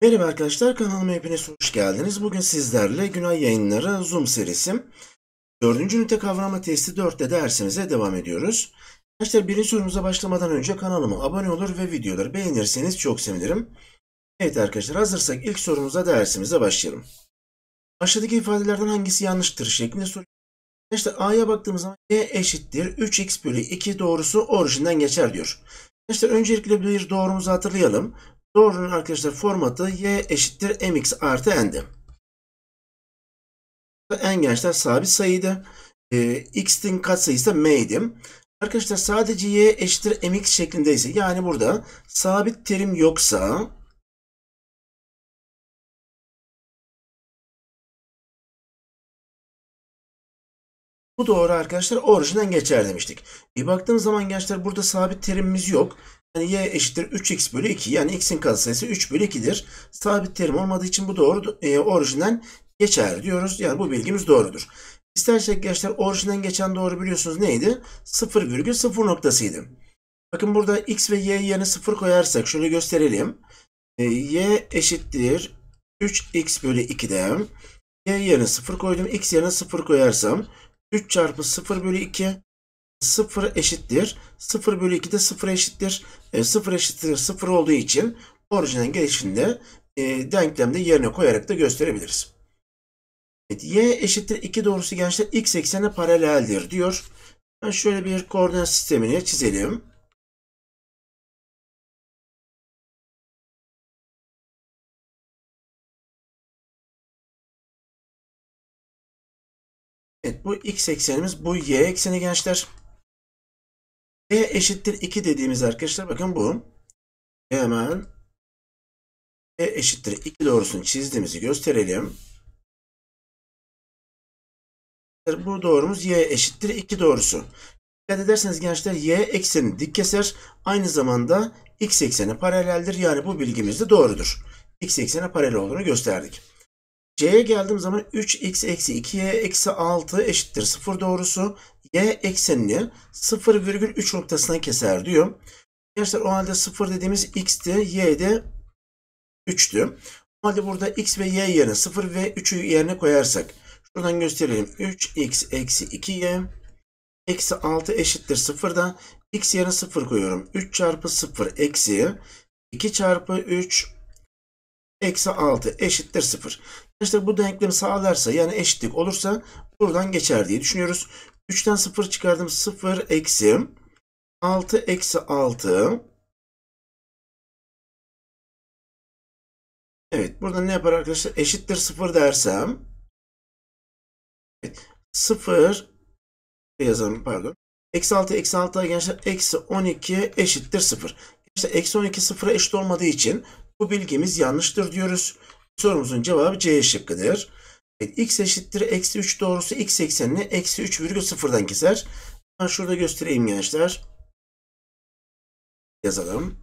Merhaba arkadaşlar kanalıma hepiniz hoş geldiniz. Bugün sizlerle Günay Yayınları Zoom serisim dördüncü ünite kavrama testi 4'te dersimize devam ediyoruz. Arkadaşlar birinci sorumuza başlamadan önce kanalıma abone olur ve videoları beğenirseniz çok sevinirim. Evet arkadaşlar hazırsak ilk sorumuza dersimize başlayalım. Aşağıdaki ifadelerden hangisi yanlıştır şeklinde soru işte A'ya baktığımız zaman Y eşittir 3X bölü 2 doğrusu orijinden geçer diyor. İşte öncelikle bir doğrumuzu hatırlayalım. Doğrunun arkadaşlar formatı Y eşittir MX artı N'di. N gençler sabit sayıydı. E, X'in katsayısı da M'ydi. Arkadaşlar sadece Y eşittir MX şeklindeyse yani burada sabit terim yoksa Bu doğru arkadaşlar orijinden geçer demiştik. Bir e, baktığımız zaman gençler burada sabit terimimiz yok. Yani y eşittir 3x bölü 2 yani x'in katsayısı 3 bölü 2'dir. Sabit terim olmadığı için bu doğru e, orijinden geçer diyoruz. Yani bu bilgimiz doğrudur. İstersek gençler orijinden geçen doğru biliyorsunuz neydi? 0,0 noktasıydı. Bakın burada x ve y yerine 0 koyarsak şöyle gösterelim. E, y eşittir 3x bölü 2'de y yerine 0 koydum. x yerine 0 koyarsam 3 çarpı 0 bölü 2 0 eşittir. 0 bölü 2 de 0 eşittir. E, 0 eşittir 0 olduğu için orijinal gelişinde e, denklemde yerine koyarak da gösterebiliriz. Evet, y eşittir 2 doğrusu gençler x eksenine paraleldir diyor. Ben şöyle bir koordinat sistemini çizelim. Evet bu x eksenimiz bu y ekseni gençler. y eşittir 2 dediğimiz arkadaşlar bakın bu. E hemen y e eşittir 2 doğrusunu çizdiğimizi gösterelim. Bu doğrumuz y eşittir 2 doğrusu. Dikkat ederseniz gençler y ekseni dik keser. Aynı zamanda x ekseni paraleldir. Yani bu bilgimiz de doğrudur. x eksene paralel olduğunu gösterdik. C'ye geldiğim zaman 3x eksi 2y eksi 6 eşittir 0 doğrusu. Y eksenini 0,3 noktasına keser diyor. Gençler o halde 0 dediğimiz x'ti, y de 3'tü. O halde burada x ve y yerine 0 ve 3'ü yerine koyarsak. Şuradan gösterelim. 3x eksi 2y eksi 6 eşittir 0'da x yerine 0 koyuyorum. 3 çarpı 0 eksi 2 çarpı 3 eksi 6 eşittir 0. Arkadaşlar bu denklem sağlarsa yani eşitlik olursa buradan geçer diye düşünüyoruz. 3'ten 0 çıkardım. 0 eksi 6 eksi 6. Evet burada ne yapar arkadaşlar? Eşittir 0 dersem. Evet, 0 e yazalım pardon. Eksi 6 eksi 6 arkadaşlar eksi 12 eşittir 0. İşte eksi 12 sıfıra eşit olmadığı için bu bilgimiz yanlıştır diyoruz. Sorumuzun cevabı C şıkkıdır. Evet, x eşittir eksi 3 doğrusu x eksenini eksi 3 virgül sıfırdan keser. Ben şurada göstereyim gençler. Yazalım.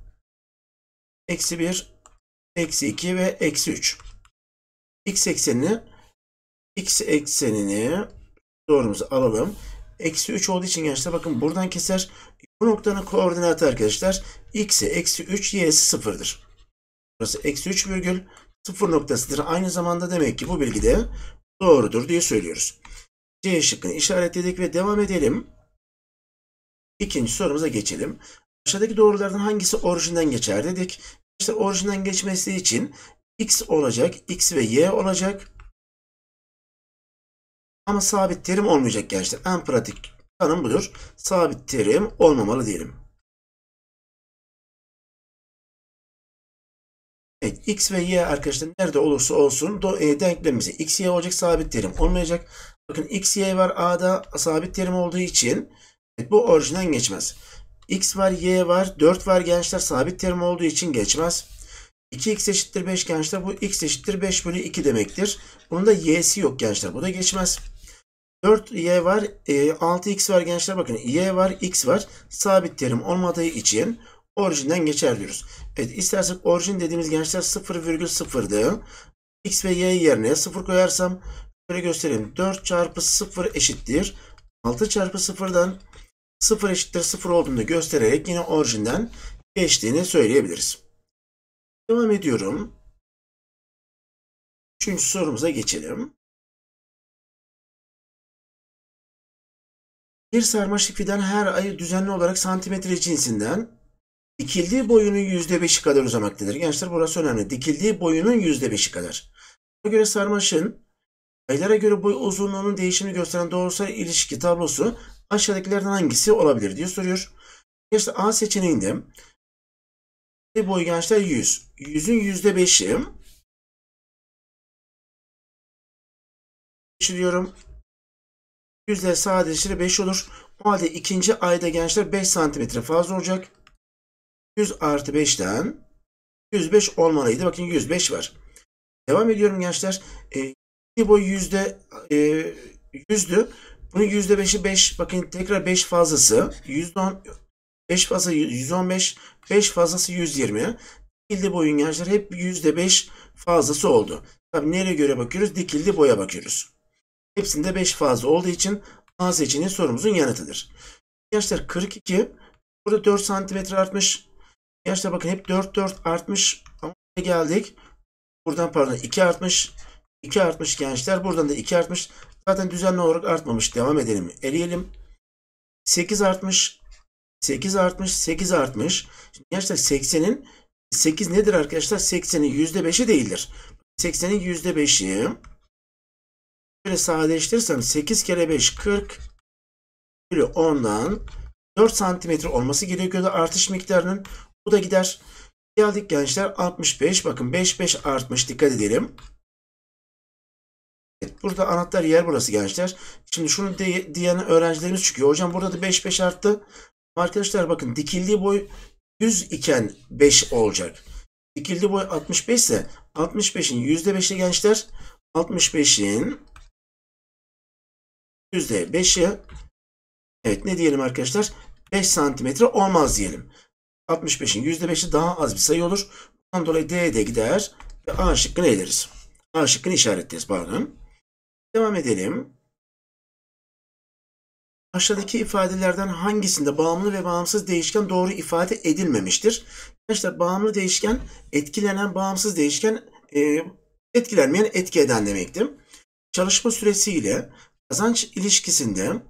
Eksi 1, eksi 2 ve eksi 3. x eksenini x eksenini doğrumuzu alalım. Eksi 3 olduğu için gençler bakın buradan keser. Bu noktanın koordinatı arkadaşlar x'i eksi 3 y'si sıfırdır. Burası eksi 3 virgül sıfır noktasıdır. Aynı zamanda demek ki bu bilgi de doğrudur diye söylüyoruz. C şıkkını işaretledik ve devam edelim. İkinci sorumuza geçelim. Aşağıdaki doğrulardan hangisi orijinden geçer dedik. İşte orijinden geçmesi için x olacak, x ve y olacak. Ama sabit terim olmayacak gençler. En pratik tanım budur. Sabit terim olmamalı diyelim. Evet, x ve y arkadaşlar nerede olursa olsun do, e, denklemimizi x y olacak sabit terim olmayacak. Bakın x y var a'da sabit terim olduğu için evet, bu orijinden geçmez. x var y var 4 var gençler sabit terim olduğu için geçmez. 2x eşittir 5 gençler bu x eşittir 5 bölü 2 demektir. Bunun da y'si yok gençler bu da geçmez. 4y var e, 6x var gençler bakın y var x var sabit terim olmadığı için orijinden geçer diyoruz. Evet istersek orijin dediğimiz gençler 0,0'dı. X ve Y yerine 0 koyarsam şöyle göstereyim. 4 çarpı 0 eşittir. 6 çarpı 0'dan 0 eşittir 0 olduğunu göstererek yine orijinden geçtiğini söyleyebiliriz. Devam ediyorum. Üçüncü sorumuza geçelim. Bir sarmaşık fidan her ay düzenli olarak santimetre cinsinden dikildiği boyunun %5'i kadar uzamaktadır. Gençler burası önemli. Dikildiği boyunun %5'i kadar. Buna göre sarmaşın aylara göre boy uzunluğunun değişimini gösteren doğrusal ilişki tablosu aşağıdakilerden hangisi olabilir diye soruyor. Gençler A seçeneğinde boy gençler 100. 100'ün %5'i geçiriyorum. 100 ile sadeleştirir 5 olur. O halde ikinci ayda gençler 5 santimetre fazla olacak. 100 artı 5'ten 105 olmalıydı. Bakın 105 var. Devam ediyorum gençler. E, boy yüzde e, yüzdü. Bunun yüzde beşi 5 Bakın tekrar 5 fazlası. Yüzde 5 beş fazla yüz fazlası 120 yirmi. Dikildi boyun gençler hep yüzde 5 fazlası oldu. Tabi nereye göre bakıyoruz? Dikildi boya bakıyoruz. Hepsinde 5 fazla olduğu için A seçeneği sorumuzun yanıtıdır. Gençler 42 burada 4 santimetre artmış. Gerçekten bakın hep 4 4 artmış. Ama geldik. Buradan pardon 2 artmış. 2 artmış gençler. Buradan da 2 artmış. Zaten düzenli olarak artmamış. Devam edelim. Eleyelim. 8 artmış. 8 artmış. 8 artmış. Şimdi gençler 80'in 8 nedir arkadaşlar? 80'in %5'i değildir. 80'in %5'i böyle sadeleştirirsem 8 kere 5 40 bölü 10'dan 4 santimetre olması gerekiyordu artış miktarının. Bu da gider. Geldik gençler 65. Bakın 5 5 artmış. Dikkat edelim. Evet, burada anahtar yer burası gençler. Şimdi şunu de, diyen öğrencilerimiz çıkıyor. Hocam burada da 5 5 arttı. Arkadaşlar bakın dikildiği boy 100 iken 5 olacak. Dikildiği boy 65 ise 65'in %5'i gençler 65'in %5'i evet ne diyelim arkadaşlar 5 santimetre olmaz diyelim. 65'in %5'i daha az bir sayı olur. Bundan dolayı D de gider ve A şıkkını ederiz. A şıkkını işaretleriz pardon. Devam edelim. Aşağıdaki ifadelerden hangisinde bağımlı ve bağımsız değişken doğru ifade edilmemiştir? Gençler, bağımlı değişken etkilenen bağımsız değişken e, etkilenmeyen etki eden demekti. Çalışma süresi ile kazanç ilişkisinde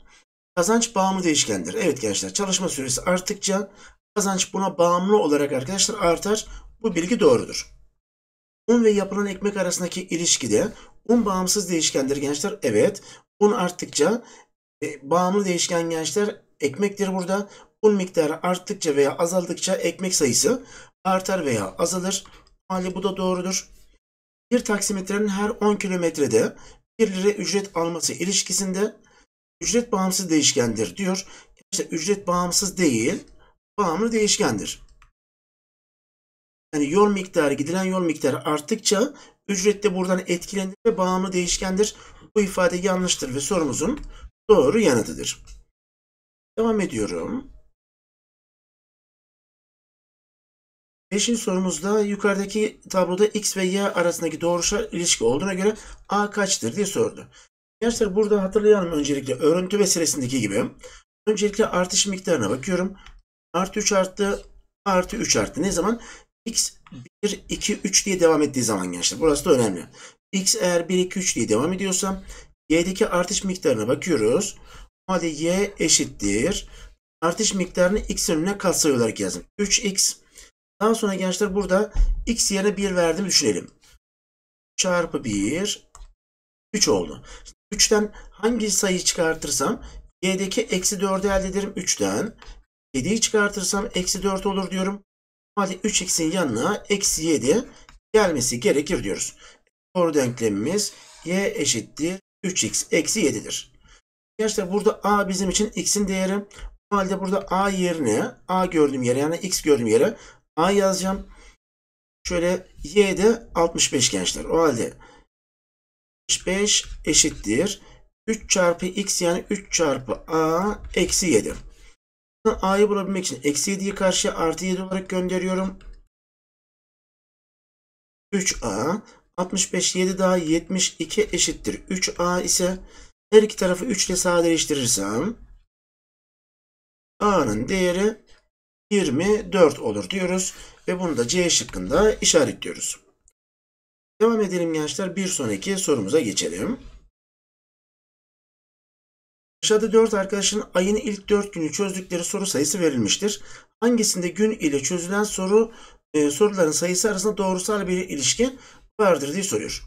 kazanç bağımlı değişkendir. Evet gençler çalışma süresi arttıkça Kazanç buna bağımlı olarak arkadaşlar artar. Bu bilgi doğrudur. Un ve yapılan ekmek arasındaki ilişkide un bağımsız değişkendir gençler. Evet. Un arttıkça e, bağımlı değişken gençler ekmektir burada. Un miktarı arttıkça veya azaldıkça ekmek sayısı artar veya azalır. Hali bu da doğrudur. Bir taksimetrenin her 10 kilometrede 1 lira ücret alması ilişkisinde ücret bağımsız değişkendir diyor. İşte ücret bağımsız değil bağımlı değişkendir. Yani yol miktarı, gidilen yol miktarı arttıkça ücret de buradan etkilenir ve bağımlı değişkendir. Bu ifade yanlıştır ve sorumuzun doğru yanıtıdır. Devam ediyorum. Beşinci sorumuzda yukarıdaki tabloda x ve y arasındaki doğruşa ilişki olduğuna göre a kaçtır diye sordu. Gençler burada hatırlayalım öncelikle örüntü meselesindeki gibi. Öncelikle artış miktarına bakıyorum. Artı 3 arttı. Artı 3 arttı. Ne zaman? X 1, 2, 3 diye devam ettiği zaman gençler. Burası da önemli. X eğer 1, 2, 3 diye devam ediyorsa Y'deki artış miktarına bakıyoruz. O halde Y eşittir. Artış miktarını X önüne katsayı olarak yazdım. 3X. Daha sonra gençler burada X yerine 1 verdim düşünelim. Çarpı 1. 3 oldu. 3'ten hangi sayıyı çıkartırsam Y'deki eksi 4'ü elde ederim 3'ten. 7'yi çıkartırsam eksi 4 olur diyorum. Hadi 3x'in yanına eksi 7 gelmesi gerekir diyoruz. Doğru denklemimiz y eşittir 3x eksi 7'dir. Gerçekten burada a bizim için x'in değeri. O halde burada a yerine a gördüğüm yere yani x gördüğüm yere a yazacağım. Şöyle y de 65 gençler. O halde 65 eşittir 3 çarpı x yani 3 çarpı a eksi 7. A'yı bulabilmek için eksi 7'yi karşıya artı 7 olarak gönderiyorum. 3A 65 7 daha 72 eşittir. 3A ise her iki tarafı 3 ile sadeleştirirsem A'nın değeri 24 olur diyoruz ve bunu da C şıkkında işaretliyoruz. Devam edelim gençler. Bir sonraki sorumuza geçelim. Aşağıda 4 arkadaşın ayın ilk 4 günü çözdükleri soru sayısı verilmiştir. Hangisinde gün ile çözülen soru e, soruların sayısı arasında doğrusal bir ilişki vardır diye soruyor.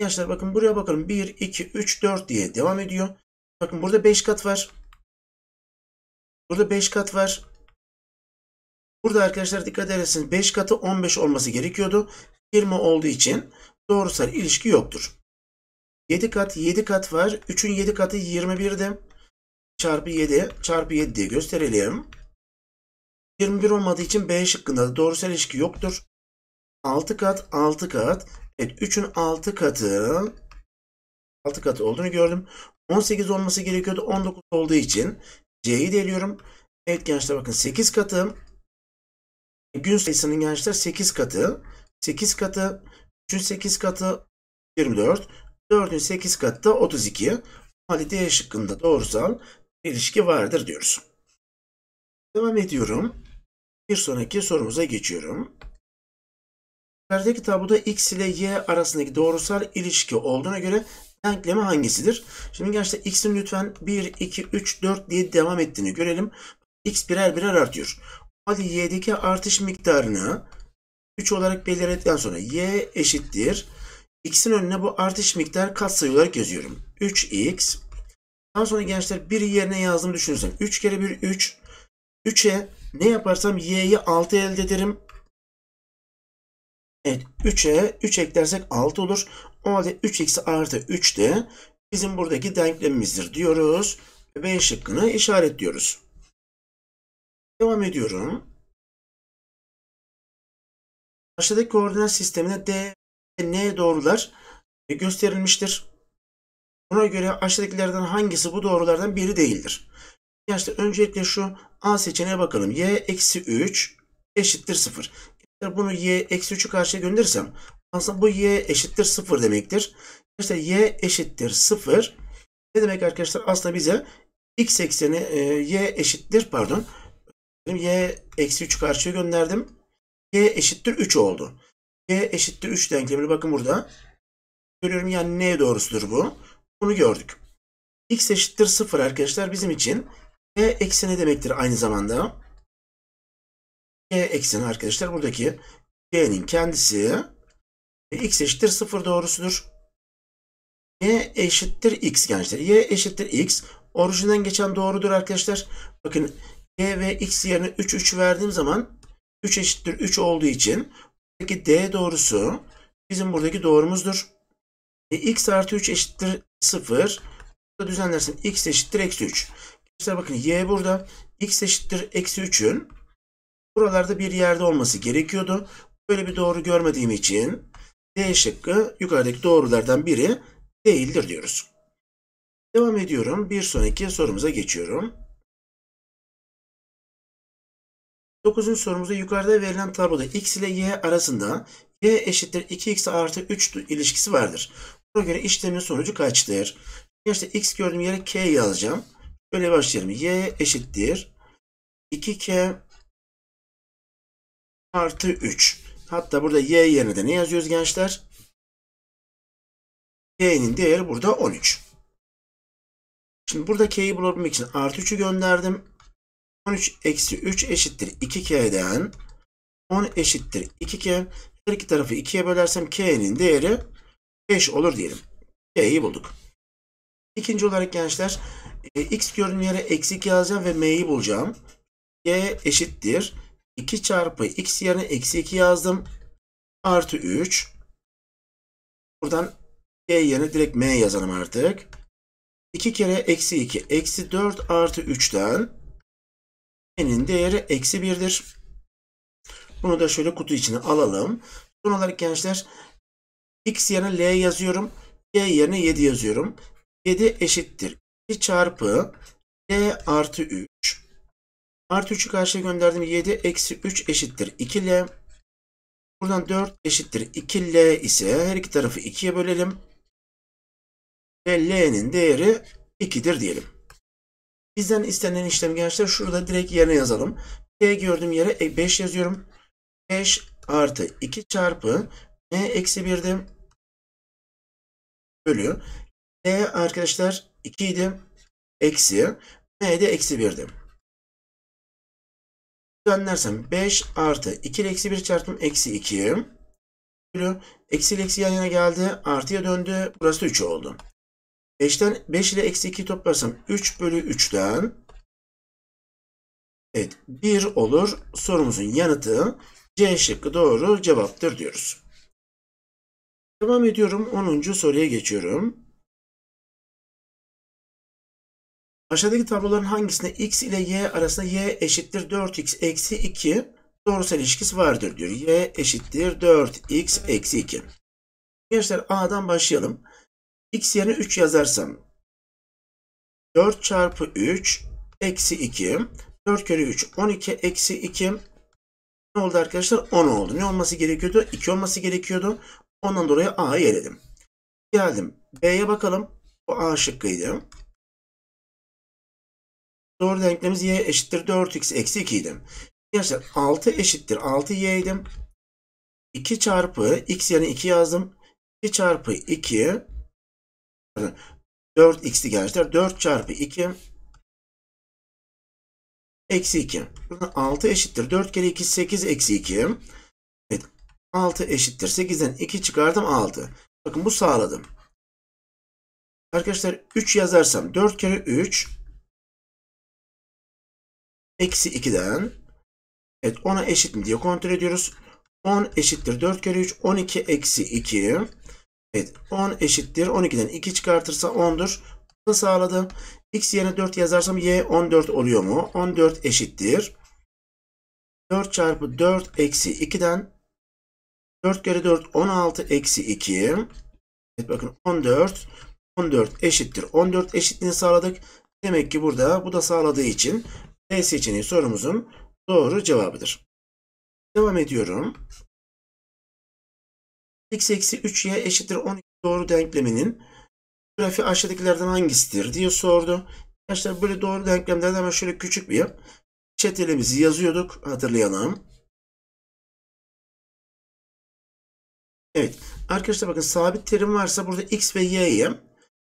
Arkadaşlar bakın buraya bakalım 1, 2, 3, 4 diye devam ediyor. Bakın burada 5 kat var. Burada 5 kat var. Burada arkadaşlar dikkat ederseniz 5 katı 15 olması gerekiyordu. 20 olduğu için doğrusal ilişki yoktur. 7 kat 7 kat var. 3'ün 7 katı 21'di. Çarpı 7 çarpı 7 diye gösterelim. 21 olmadığı için B şıkkında da doğrusal ilişki yoktur. 6 kat 6 kat. Evet 3'ün 6 katı 6 katı olduğunu gördüm. 18 olması gerekiyordu. 19 olduğu için C'yi deliyorum. Evet gençler bakın 8 katı. Gün sayısının gençler 8 katı. 8 katı. 3'ün 8 katı 24. 4'ün 8 katı da 32. Halde D şıkkında doğrusal bir ilişki vardır diyoruz. Devam ediyorum. Bir sonraki sorumuza geçiyorum. Yukarıdaki tabloda x ile y arasındaki doğrusal ilişki olduğuna göre denklemi hangisidir? Şimdi gerçekten x'in lütfen 1, 2, 3, 4 diye devam ettiğini görelim. x birer birer artıyor. O y'deki artış miktarını 3 olarak belirledikten sonra y eşittir x'in önüne bu artış miktar katsayı olarak yazıyorum. 3x. Daha sonra gençler 1'i yerine yazdığımı düşünürsen 3 kere 1 3. 3'e ne yaparsam y'yi 6 elde ederim. Evet 3'e 3 eklersek 6 olur. O halde 3x artı 3 de bizim buradaki denklemimizdir diyoruz. B şıkkını işaretliyoruz. Devam ediyorum. Aşağıdaki koordinat sistemine D N doğrular e, gösterilmiştir. Buna göre aşağıdakilerden hangisi bu doğrulardan biri değildir? Gençler öncelikle şu A seçeneğe bakalım. Y eksi 3 eşittir 0. Gençler bunu Y eksi 3'ü karşıya gönderirsem aslında bu Y eşittir 0 demektir. Gençler Y eşittir 0 ne demek arkadaşlar? Aslında bize x ekseni e, y eşittir pardon. Y eksi 3'ü karşıya gönderdim. Y eşittir 3 oldu y e eşittir 3 denklemini bakın burada. Görüyorum yani n doğrusudur bu. Bunu gördük. x eşittir 0 arkadaşlar bizim için y e eksi ne demektir aynı zamanda? y e ekseni arkadaşlar buradaki y'nin kendisi x eşittir 0 doğrusudur. y eşittir x gençler. y eşittir x orijinden geçen doğrudur arkadaşlar. Bakın y ve x yerine 3 3 verdiğim zaman 3 eşittir 3 olduğu için buradaki D doğrusu bizim buradaki doğrumuzdur. E, x artı 3 eşittir 0. Burada düzenlersin x eşittir eksi 3. Gençler bakın y burada x eşittir eksi 3'ün buralarda bir yerde olması gerekiyordu. Böyle bir doğru görmediğim için D şıkkı yukarıdaki doğrulardan biri değildir diyoruz. Devam ediyorum. Bir sonraki sorumuza geçiyorum. 9. sorumuzda yukarıda verilen tabloda x ile y arasında y eşittir 2x artı 3 ilişkisi vardır. Buna göre işlemin sonucu kaçtır? İşte x gördüğüm yere k yazacağım. Böyle başlayalım. y eşittir 2k artı 3. Hatta burada y yerine de ne yazıyoruz gençler? K'nin değeri burada 13. Şimdi burada k'yi bulabilmek için artı 3'ü gönderdim. 13 eksi 3 eşittir 2K'den 10 eşittir 2K. Her iki tarafı 2'ye bölersem K'nin değeri 5 olur diyelim. K'yi bulduk. İkinci olarak gençler e, x gördüğüm yere eksi yazacağım ve m'yi bulacağım. G eşittir. 2 çarpı x yerine eksi 2 yazdım. Artı 3. Buradan g yerine direkt m yazalım artık. 2 kere eksi 2 eksi 4 artı 3'ten y'nin değeri eksi 1'dir. Bunu da şöyle kutu içine alalım. Son olarak gençler x yerine l yazıyorum. y yerine 7 yazıyorum. 7 eşittir. 2 çarpı l artı 3. Artı 3'ü karşıya gönderdim. 7 eksi 3 eşittir. 2l. Buradan 4 eşittir. 2l ise her iki tarafı 2'ye bölelim. Ve l'nin değeri 2'dir diyelim. Bizden istenen işlem gençler şurada direkt yerine yazalım. P gördüğüm yere 5 e, yazıyorum. 5 artı 2 çarpı M eksi 1'de bölüyor. D arkadaşlar 2 idi. Eksi. M de eksi 1'di. Düzenlersem 5 artı 2 eksi 1 çarpım Eksi 2 bölü. Eksi eksi yan yana geldi. Artıya döndü. Burası 3 oldu. 5'ten 5 ile eksi 2 toplarsam 3 bölü 3'ten evet 1 olur. Sorumuzun yanıtı C şıkkı doğru cevaptır diyoruz. Devam ediyorum. 10. soruya geçiyorum. Aşağıdaki tabloların hangisinde x ile y arasında y eşittir 4x eksi 2 doğrusal ilişkisi vardır diyor. y eşittir 4x eksi 2. Gençler A'dan başlayalım x yerine 3 yazarsam 4 çarpı 3 eksi 2 4 kere 3 12 eksi 2 ne oldu arkadaşlar? 10 oldu. Ne olması gerekiyordu? 2 olması gerekiyordu. Ondan dolayı A'yı eledim. Geldim. B'ye bakalım. Bu A şıkkıydı. Doğru denklemimiz y eşittir 4x eksi 2 idi. Arkadaşlar 6 eşittir 6 y idim. 2 çarpı x yerine 2 yazdım. 2 çarpı 2 4x'ti gençler. 4 çarpı 2 eksi 2. 6 eşittir. 4 kere 2 8 eksi 2. Evet. 6 eşittir. 8'den 2 çıkardım 6. Bakın bu sağladım. Arkadaşlar 3 yazarsam 4 kere 3 eksi 2'den evet 10'a eşit mi diye kontrol ediyoruz. 10 eşittir 4 kere 3 12 eksi 2 Evet 10 eşittir 12'den 2 çıkartırsa 10'dur. Bunu sağladım. X yerine 4 yazarsam Y 14 oluyor mu? 14 eşittir. 4 çarpı 4 eksi 2'den 4 kere 4 16 eksi 2. Evet bakın 14. 14 eşittir. 14 eşitliğini sağladık. Demek ki burada bu da sağladığı için D seçeneği sorumuzun doğru cevabıdır. Devam ediyorum x eksi 3y eşittir 12 doğru denkleminin grafiği aşağıdakilerden hangisidir diye sordu. Arkadaşlar böyle doğru denklemlerden hemen şöyle küçük bir yap. Çetelemizi yazıyorduk hatırlayalım. Evet arkadaşlar bakın sabit terim varsa burada x ve y'ye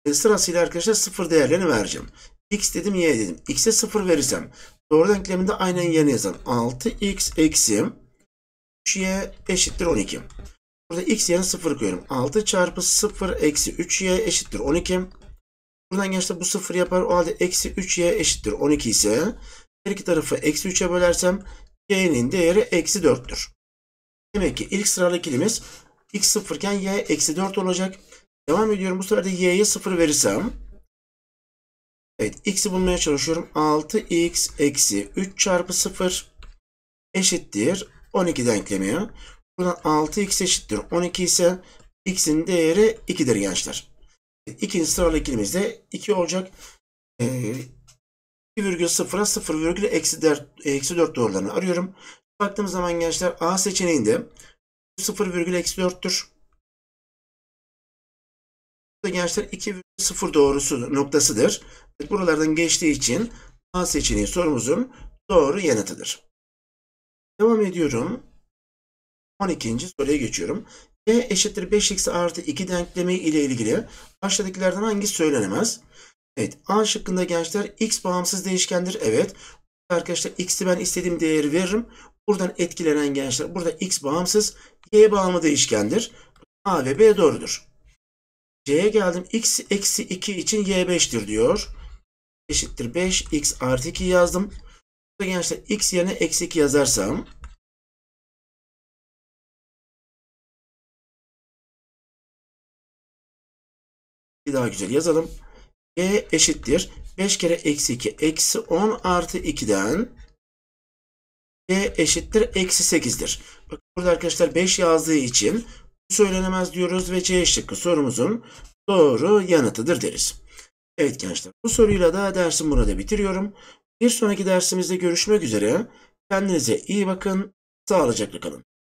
e, sırasıyla arkadaşlar sıfır değerlerini vereceğim. x dedim y dedim. x'e sıfır verirsem doğru denkleminde aynen yerine yazalım. 6x eksi 3y eşittir 12. Burada x yerine 0 koyuyorum. 6 çarpı 0 eksi 3y eşittir 12. Buradan gençler bu 0 yapar. O halde eksi 3y eşittir 12 ise her iki tarafı eksi 3'e bölersem y'nin değeri eksi 4'tür. Demek ki ilk sıralı ikilimiz x 0 iken y eksi 4 olacak. Devam ediyorum. Bu sefer de y'ye 0 verirsem Evet x'i bulmaya çalışıyorum. 6x eksi 3 çarpı 0 eşittir 12 denklemi. Buradan 6x eşittir 12 ise x'in değeri 2'dir gençler. İkinci sıralı ikilimiz de 2 olacak. Ee, 2,0'a 0, eksi 4, eksi 4 doğrularını arıyorum. Baktığımız zaman gençler A seçeneğinde 0, eksi 4'tür. Burada gençler 2,0 doğrusu noktasıdır. Buralardan geçtiği için A seçeneği sorumuzun doğru yanıtıdır. Devam ediyorum. 12. soruya geçiyorum. Y e eşittir 5x artı 2 denklemi ile ilgili aşağıdakilerden hangisi söylenemez? Evet A şıkkında gençler x bağımsız değişkendir. Evet arkadaşlar x'i ben istediğim değeri veririm. Buradan etkilenen gençler burada x bağımsız y bağımlı değişkendir. A ve B doğrudur. C'ye geldim. x eksi 2 için y 5'tir diyor. Eşittir 5 x artı 2 yazdım. Burada gençler x yerine eksi 2 yazarsam Bir daha güzel yazalım. E eşittir. 5 kere eksi 2 eksi 10 artı 2'den E eşittir eksi 8'dir. Bakın burada arkadaşlar 5 yazdığı için söylenemez diyoruz ve C şıkkı sorumuzun doğru yanıtıdır deriz. Evet gençler bu soruyla da dersim burada bitiriyorum. Bir sonraki dersimizde görüşmek üzere. Kendinize iyi bakın. Sağlıcakla kalın.